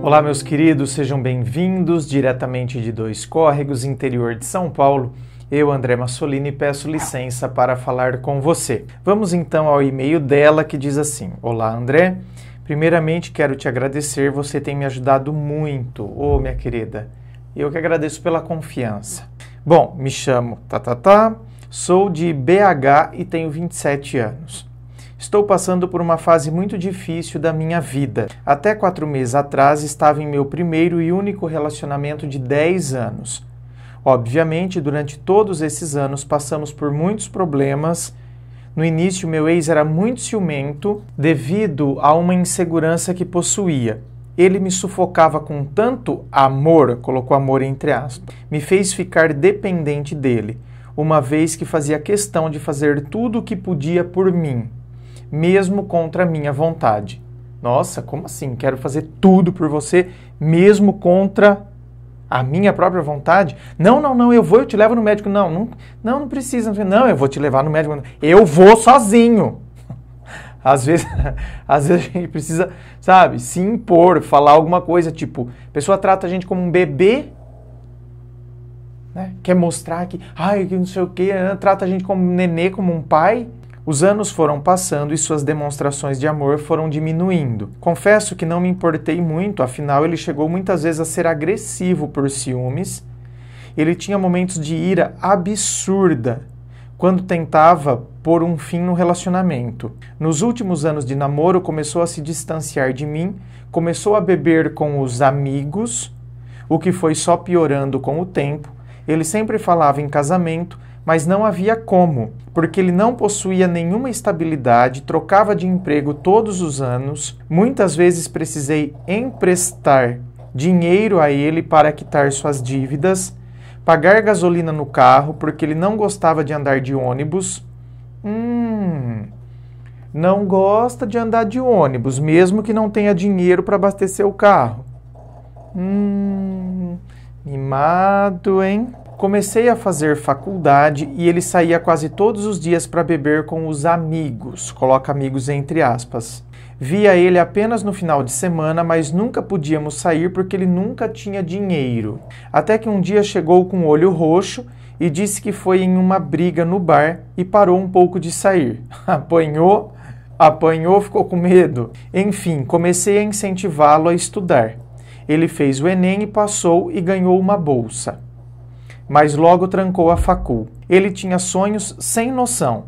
Olá, meus queridos, sejam bem-vindos diretamente de Dois Córregos, interior de São Paulo. Eu, André Massolini, peço licença para falar com você. Vamos então ao e-mail dela que diz assim: Olá, André. Primeiramente, quero te agradecer, você tem me ajudado muito. Ô, oh, minha querida, eu que agradeço pela confiança. Bom, me chamo Tatatá, tá, tá, sou de BH e tenho 27 anos. Estou passando por uma fase muito difícil da minha vida. Até quatro meses atrás estava em meu primeiro e único relacionamento de 10 anos. Obviamente, durante todos esses anos passamos por muitos problemas. No início, meu ex era muito ciumento devido a uma insegurança que possuía. Ele me sufocava com tanto amor, colocou amor entre aspas, me fez ficar dependente dele, uma vez que fazia questão de fazer tudo o que podia por mim mesmo contra a minha vontade. Nossa, como assim? Quero fazer tudo por você, mesmo contra a minha própria vontade? Não, não, não, eu vou, eu te levo no médico. Não, não, não, não precisa. Não, eu vou te levar no médico. Eu vou sozinho. Às vezes, às vezes a gente precisa, sabe, se impor, falar alguma coisa, tipo, a pessoa trata a gente como um bebê, né? Quer mostrar que, ai, que não sei o quê, trata a gente como um nenê, como um pai, os anos foram passando e suas demonstrações de amor foram diminuindo. Confesso que não me importei muito, afinal, ele chegou muitas vezes a ser agressivo por ciúmes. Ele tinha momentos de ira absurda quando tentava pôr um fim no relacionamento. Nos últimos anos de namoro, começou a se distanciar de mim, começou a beber com os amigos, o que foi só piorando com o tempo. Ele sempre falava em casamento, mas não havia como, porque ele não possuía nenhuma estabilidade, trocava de emprego todos os anos. Muitas vezes precisei emprestar dinheiro a ele para quitar suas dívidas, pagar gasolina no carro, porque ele não gostava de andar de ônibus. Hum, não gosta de andar de ônibus, mesmo que não tenha dinheiro para abastecer o carro. Hum, mimado, hein? Comecei a fazer faculdade e ele saía quase todos os dias para beber com os amigos, coloca amigos entre aspas. Via ele apenas no final de semana, mas nunca podíamos sair porque ele nunca tinha dinheiro. Até que um dia chegou com o olho roxo e disse que foi em uma briga no bar e parou um pouco de sair. Apanhou, apanhou, ficou com medo. Enfim, comecei a incentivá-lo a estudar. Ele fez o Enem e passou e ganhou uma bolsa mas logo trancou a facul. Ele tinha sonhos sem noção.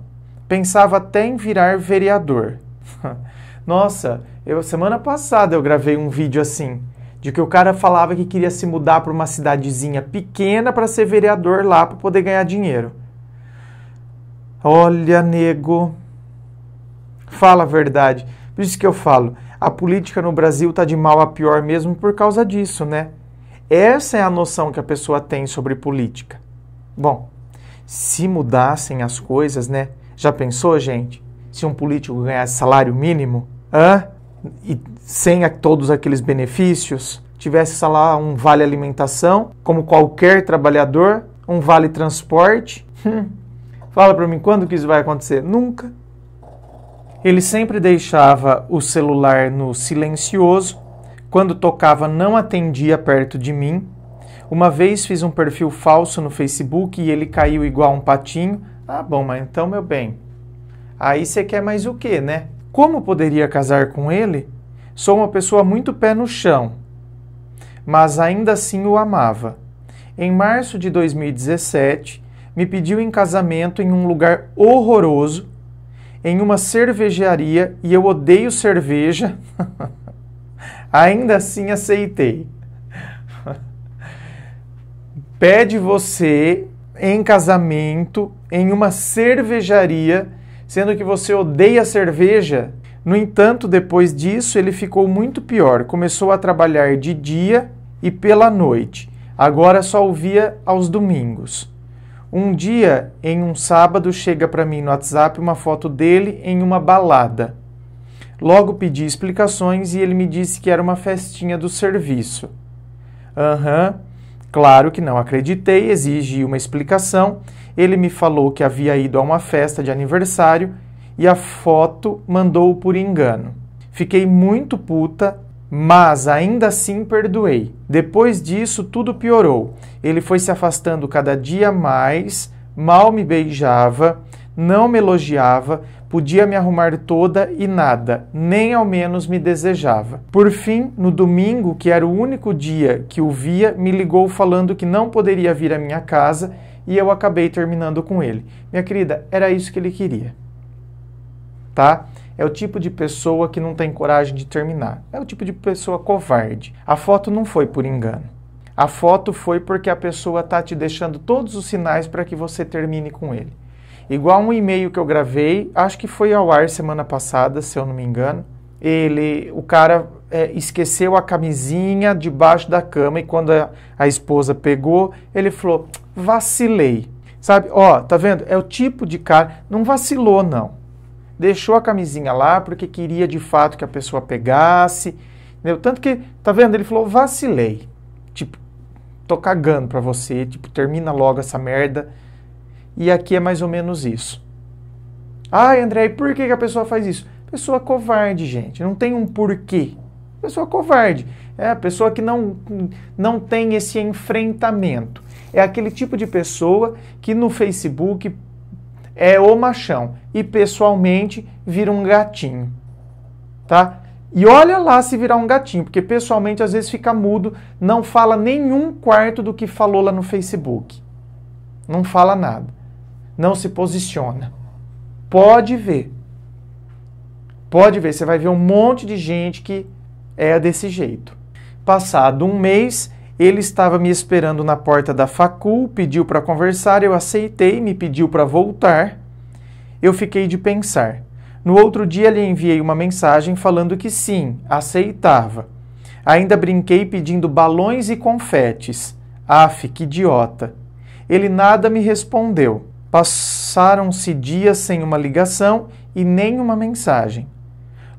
Pensava até em virar vereador. Nossa, eu semana passada eu gravei um vídeo assim, de que o cara falava que queria se mudar para uma cidadezinha pequena para ser vereador lá para poder ganhar dinheiro. Olha, nego, fala a verdade. Por isso que eu falo, a política no Brasil tá de mal a pior mesmo por causa disso, né? Essa é a noção que a pessoa tem sobre política. Bom, se mudassem as coisas, né? Já pensou, gente? Se um político ganhasse salário mínimo, hã? E sem todos aqueles benefícios, tivesse sei lá um vale alimentação, como qualquer trabalhador, um vale transporte. Hum. Fala para mim quando que isso vai acontecer? Nunca. Ele sempre deixava o celular no silencioso quando tocava, não atendia perto de mim. Uma vez fiz um perfil falso no Facebook e ele caiu igual um patinho. Ah, bom, mas então, meu bem, aí você quer mais o quê, né? Como poderia casar com ele? Sou uma pessoa muito pé no chão, mas ainda assim o amava. Em março de 2017, me pediu em casamento em um lugar horroroso, em uma cervejaria, e eu odeio cerveja. Ainda assim aceitei. Pede você em casamento em uma cervejaria, sendo que você odeia cerveja. No entanto, depois disso, ele ficou muito pior. Começou a trabalhar de dia e pela noite. Agora só ouvia aos domingos. Um dia, em um sábado, chega para mim no WhatsApp uma foto dele em uma balada. Logo pedi explicações e ele me disse que era uma festinha do serviço. Aham, uhum, claro que não acreditei, exigi uma explicação. Ele me falou que havia ido a uma festa de aniversário e a foto mandou por engano. Fiquei muito puta, mas ainda assim perdoei. Depois disso, tudo piorou. Ele foi se afastando cada dia mais, mal me beijava, não me elogiava, Podia me arrumar toda e nada, nem ao menos me desejava. Por fim, no domingo, que era o único dia que o via, me ligou falando que não poderia vir à minha casa e eu acabei terminando com ele. Minha querida, era isso que ele queria. Tá? É o tipo de pessoa que não tem coragem de terminar. É o tipo de pessoa covarde. A foto não foi por engano. A foto foi porque a pessoa tá te deixando todos os sinais para que você termine com ele. Igual um e-mail que eu gravei, acho que foi ao ar semana passada, se eu não me engano. Ele, o cara é, esqueceu a camisinha debaixo da cama e quando a, a esposa pegou, ele falou: vacilei. Sabe, ó, tá vendo? É o tipo de cara, não vacilou não. Deixou a camisinha lá porque queria de fato que a pessoa pegasse. Entendeu? Tanto que, tá vendo? Ele falou: vacilei. Tipo, tô cagando pra você, tipo, termina logo essa merda e aqui é mais ou menos isso. Ah, André, por que, que a pessoa faz isso? Pessoa covarde, gente. Não tem um porquê. Pessoa covarde. É a pessoa que não, não tem esse enfrentamento. É aquele tipo de pessoa que no Facebook é o machão e pessoalmente vira um gatinho. Tá? E olha lá se virar um gatinho, porque pessoalmente às vezes fica mudo, não fala nenhum quarto do que falou lá no Facebook. Não fala nada não se posiciona. Pode ver. Pode ver, você vai ver um monte de gente que é desse jeito. Passado um mês, ele estava me esperando na porta da facul, pediu para conversar, eu aceitei, me pediu para voltar. Eu fiquei de pensar. No outro dia lhe enviei uma mensagem falando que sim, aceitava. Ainda brinquei pedindo balões e confetes. Aff, que idiota. Ele nada me respondeu. Passaram-se dias sem uma ligação e nem uma mensagem.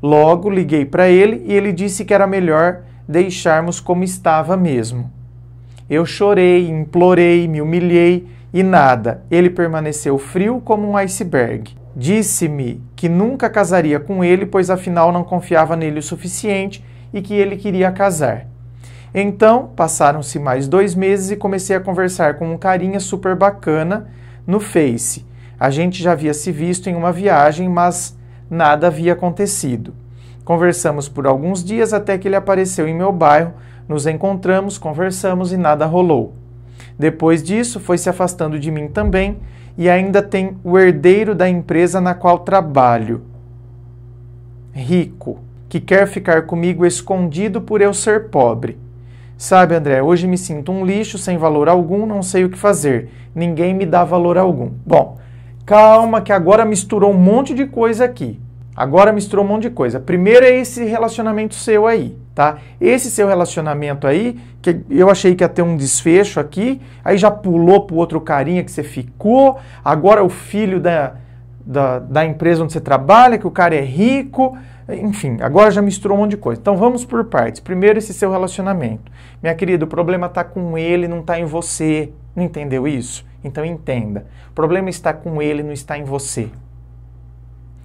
Logo liguei para ele e ele disse que era melhor deixarmos como estava mesmo. Eu chorei, implorei, me humilhei e nada. Ele permaneceu frio como um iceberg. Disse-me que nunca casaria com ele, pois afinal não confiava nele o suficiente e que ele queria casar. Então, passaram-se mais dois meses e comecei a conversar com um carinha super bacana no Face. A gente já havia se visto em uma viagem, mas nada havia acontecido. Conversamos por alguns dias até que ele apareceu em meu bairro, nos encontramos, conversamos e nada rolou. Depois disso, foi se afastando de mim também e ainda tem o herdeiro da empresa na qual trabalho, rico, que quer ficar comigo escondido por eu ser pobre. Sabe, André, hoje me sinto um lixo, sem valor algum, não sei o que fazer. Ninguém me dá valor algum. Bom, calma que agora misturou um monte de coisa aqui. Agora misturou um monte de coisa. Primeiro é esse relacionamento seu aí, tá? Esse seu relacionamento aí, que eu achei que ia ter um desfecho aqui, aí já pulou pro outro carinha que você ficou, agora é o filho da, da, da empresa onde você trabalha, que o cara é rico, enfim, agora já misturou um monte de coisa. Então vamos por partes. Primeiro, esse seu relacionamento. Minha querida, o problema está com ele, não está em você. Não entendeu isso? Então entenda. O problema está com ele, não está em você.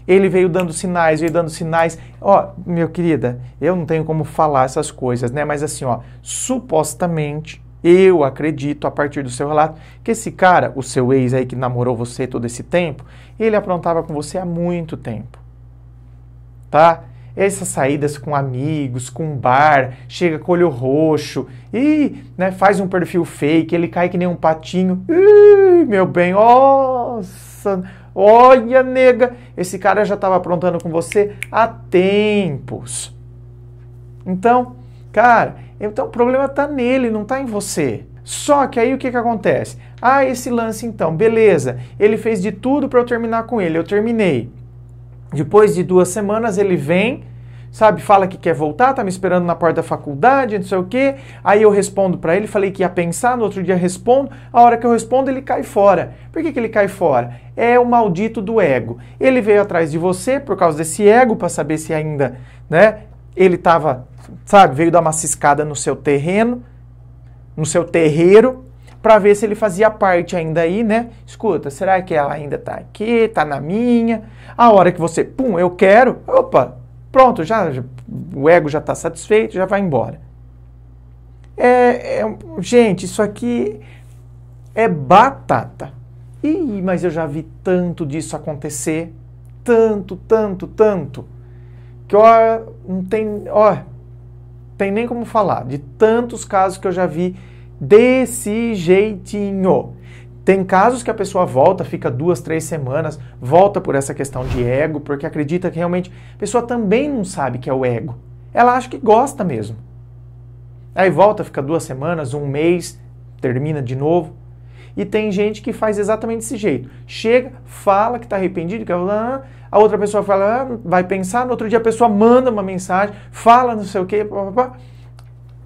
Ele veio dando sinais, veio dando sinais. Ó, oh, meu querida, eu não tenho como falar essas coisas, né? Mas assim, ó, supostamente eu acredito, a partir do seu relato, que esse cara, o seu ex aí que namorou você todo esse tempo, ele aprontava com você há muito tempo tá? Essas saídas com amigos, com bar, chega com olho roxo e né, faz um perfil fake, ele cai que nem um patinho. Ih, meu bem, nossa, olha, nega, esse cara já estava aprontando com você há tempos. Então, cara, então o problema está nele, não está em você. Só que aí o que, que acontece? Ah, esse lance então, beleza, ele fez de tudo para eu terminar com ele, eu terminei. Depois de duas semanas ele vem, sabe, fala que quer voltar, tá me esperando na porta da faculdade, não sei o quê. Aí eu respondo para ele, falei que ia pensar, no outro dia respondo. A hora que eu respondo, ele cai fora. Por que, que ele cai fora? É o maldito do ego. Ele veio atrás de você por causa desse ego para saber se ainda, né, ele tava, sabe, veio dar uma ciscada no seu terreno, no seu terreiro, para ver se ele fazia parte ainda aí, né? Escuta, será que ela ainda tá aqui, tá na minha? A hora que você, pum, eu quero, opa, pronto, já, já o ego já está satisfeito, já vai embora. É, é, gente, isso aqui é batata. Ih, mas eu já vi tanto disso acontecer, tanto, tanto, tanto, que ó, não tem, ó, tem nem como falar de tantos casos que eu já vi desse jeitinho. Tem casos que a pessoa volta, fica duas, três semanas, volta por essa questão de ego, porque acredita que realmente a pessoa também não sabe que é o ego. Ela acha que gosta mesmo. Aí volta, fica duas semanas, um mês, termina de novo. E tem gente que faz exatamente desse jeito. Chega, fala que está arrependido, que ah", a outra pessoa fala, ah, vai pensar, no outro dia a pessoa manda uma mensagem, fala não sei o quê, blá, blá, blá.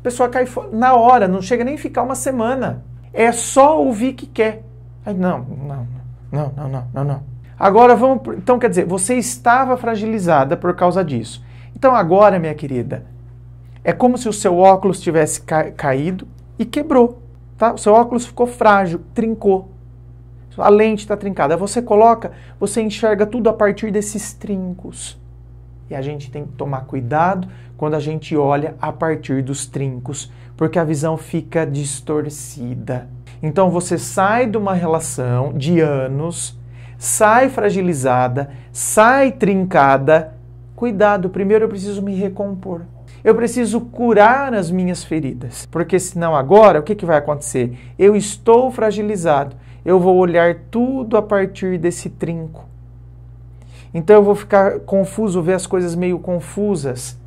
A pessoa cai na hora, não chega nem ficar uma semana. É só ouvir que quer. Aí, não, não, não, não, não, não, não. Agora vamos. Então, quer dizer, você estava fragilizada por causa disso. Então, agora, minha querida, é como se o seu óculos tivesse ca caído e quebrou. Tá? O seu óculos ficou frágil, trincou. A lente está trincada. Você coloca, você enxerga tudo a partir desses trincos e a gente tem que tomar cuidado quando a gente olha a partir dos trincos, porque a visão fica distorcida. Então você sai de uma relação de anos, sai fragilizada, sai trincada. Cuidado, primeiro eu preciso me recompor. Eu preciso curar as minhas feridas, porque senão agora o que, que vai acontecer? Eu estou fragilizado, eu vou olhar tudo a partir desse trinco. Então eu vou ficar confuso, ver as coisas meio confusas.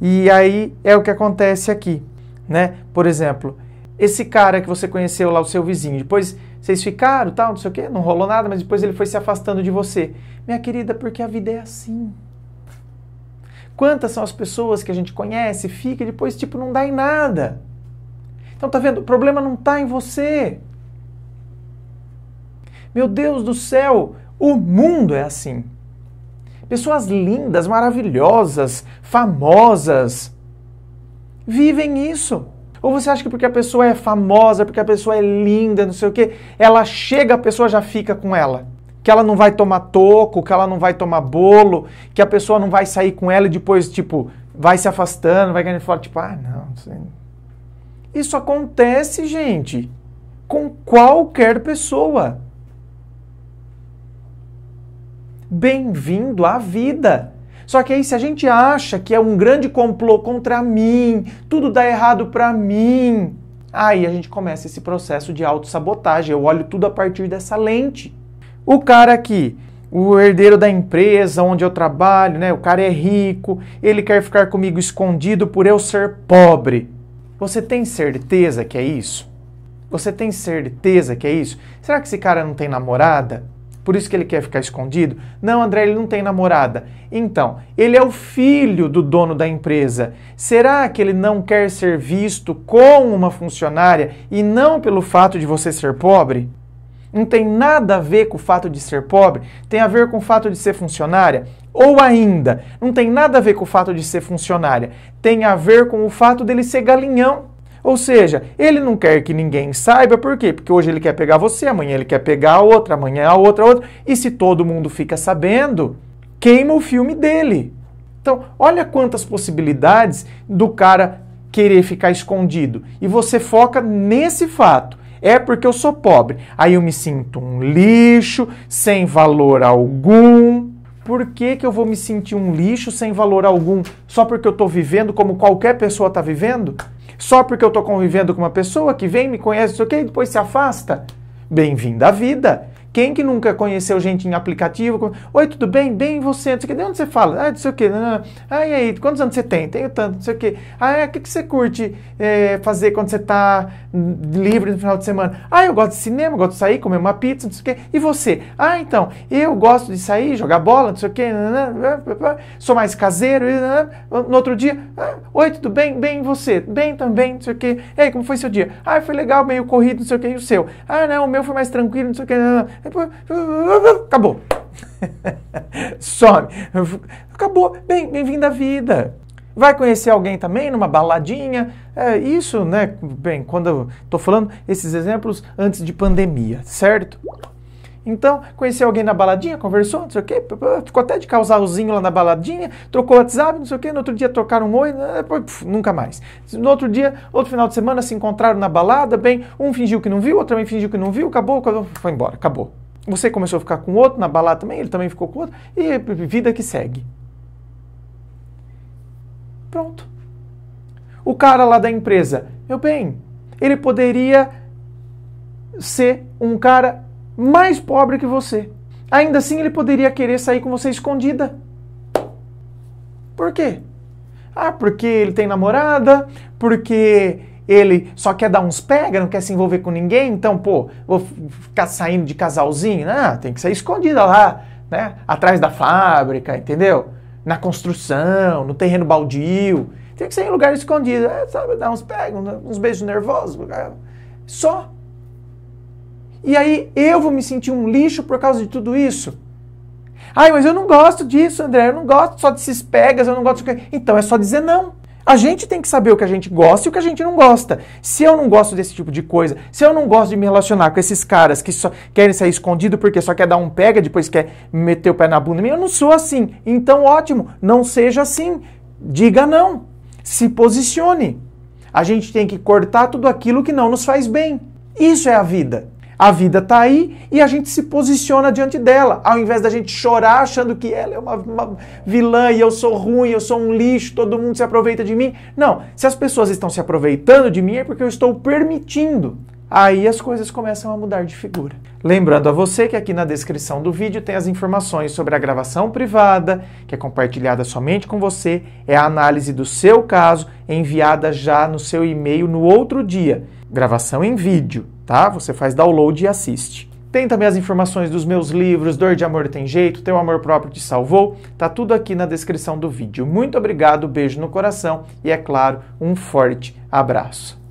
E aí é o que acontece aqui, né? Por exemplo, esse cara que você conheceu lá, o seu vizinho, depois vocês ficaram, tal, não sei o quê, não rolou nada, mas depois ele foi se afastando de você. Minha querida, porque a vida é assim. Quantas são as pessoas que a gente conhece, fica e depois, tipo, não dá em nada. Então, tá vendo? O problema não tá em você. Meu Deus do céu, o mundo é assim. Pessoas lindas, maravilhosas, famosas vivem isso. Ou você acha que porque a pessoa é famosa, porque a pessoa é linda, não sei o quê, ela chega, a pessoa já fica com ela? Que ela não vai tomar toco, que ela não vai tomar bolo, que a pessoa não vai sair com ela e depois, tipo, vai se afastando, vai ganhando fora, tipo, ah, não, não sei. Isso acontece, gente, com qualquer pessoa bem-vindo à vida. Só que aí, se a gente acha que é um grande complô contra mim, tudo dá errado para mim, aí a gente começa esse processo de autossabotagem. Eu olho tudo a partir dessa lente. O cara aqui, o herdeiro da empresa onde eu trabalho, né? O cara é rico, ele quer ficar comigo escondido por eu ser pobre. Você tem certeza que é isso? Você tem certeza que é isso? Será que esse cara não tem namorada? Por isso que ele quer ficar escondido? Não, André, ele não tem namorada. Então, ele é o filho do dono da empresa. Será que ele não quer ser visto como uma funcionária e não pelo fato de você ser pobre? Não tem nada a ver com o fato de ser pobre, tem a ver com o fato de ser funcionária. Ou ainda, não tem nada a ver com o fato de ser funcionária, tem a ver com o fato dele ser galinhão. Ou seja, ele não quer que ninguém saiba, por quê? Porque hoje ele quer pegar você, amanhã ele quer pegar a outra, amanhã a outra, a outra. E se todo mundo fica sabendo, queima o filme dele. Então, olha quantas possibilidades do cara querer ficar escondido. E você foca nesse fato. É porque eu sou pobre. Aí eu me sinto um lixo, sem valor algum. Por que, que eu vou me sentir um lixo sem valor algum só porque eu estou vivendo como qualquer pessoa está vivendo? Só porque eu estou convivendo com uma pessoa que vem, me conhece, não sei o quê, depois se afasta. Bem-vindo à vida. Quem que nunca conheceu gente em aplicativo? Oi, tudo bem? Bem, e você? Não sei o que. De onde você fala? Ah, não sei o que. Ah, e aí? Quantos anos você tem? Tenho tanto, não sei o que. Ah, é, o que, que você curte é, fazer quando você está hum, livre no final de semana? Ah, eu gosto de cinema, gosto de sair, comer uma pizza, não sei o que. E você? Ah, então, eu gosto de sair, jogar bola, não sei o que. Sou mais caseiro. No outro dia, ah, oi, tudo bem? Bem, e você? Bem também, não sei o que. E aí, como foi seu dia? Ah, foi legal, meio corrido, não sei o que. E o seu? Ah, não, o meu foi mais tranquilo, não sei o que. Acabou. Some. Acabou. Bem, bem-vindo à vida. Vai conhecer alguém também numa baladinha? É isso, né? Bem, quando eu tô falando esses exemplos antes de pandemia, certo? Então, conheceu alguém na baladinha, conversou, não sei o quê, ficou até de causalzinho lá na baladinha, trocou WhatsApp, não sei o quê, no outro dia trocaram um oi, né, puf, nunca mais. No outro dia, outro final de semana, se encontraram na balada, bem, um fingiu que não viu, outro também fingiu que não viu, acabou, acabou foi embora, acabou. Você começou a ficar com o outro na balada também, ele também ficou com o outro, e vida que segue. Pronto. O cara lá da empresa, meu bem, ele poderia ser um cara mais pobre que você. Ainda assim, ele poderia querer sair com você escondida. Por quê? Ah, porque ele tem namorada, porque ele só quer dar uns pega, não quer se envolver com ninguém, então, pô, vou ficar saindo de casalzinho. Ah, tem que sair escondida lá, né? Atrás da fábrica, entendeu? Na construção, no terreno baldio. Tem que ser em lugar escondido. É, sabe, dar uns pega, uns beijos nervosos. Só. E aí eu vou me sentir um lixo por causa de tudo isso? Ai, mas eu não gosto disso, André. Eu não gosto só desses pegas, eu não gosto. Então é só dizer não. A gente tem que saber o que a gente gosta e o que a gente não gosta. Se eu não gosto desse tipo de coisa, se eu não gosto de me relacionar com esses caras que só querem sair escondido porque só quer dar um pega, depois quer meter o pé na bunda, eu não sou assim. Então, ótimo, não seja assim. Diga não. Se posicione. A gente tem que cortar tudo aquilo que não nos faz bem. Isso é a vida. A vida está aí e a gente se posiciona diante dela, ao invés da gente chorar achando que ela é uma, uma vilã e eu sou ruim, eu sou um lixo, todo mundo se aproveita de mim. Não, se as pessoas estão se aproveitando de mim é porque eu estou permitindo aí as coisas começam a mudar de figura. Lembrando a você que aqui na descrição do vídeo tem as informações sobre a gravação privada, que é compartilhada somente com você, é a análise do seu caso enviada já no seu e-mail no outro dia, gravação em vídeo tá? Você faz download e assiste. Tem também as informações dos meus livros, Dor de Amor Tem Jeito, Teu Amor Próprio Te Salvou, tá tudo aqui na descrição do vídeo. Muito obrigado, beijo no coração e, é claro, um forte abraço.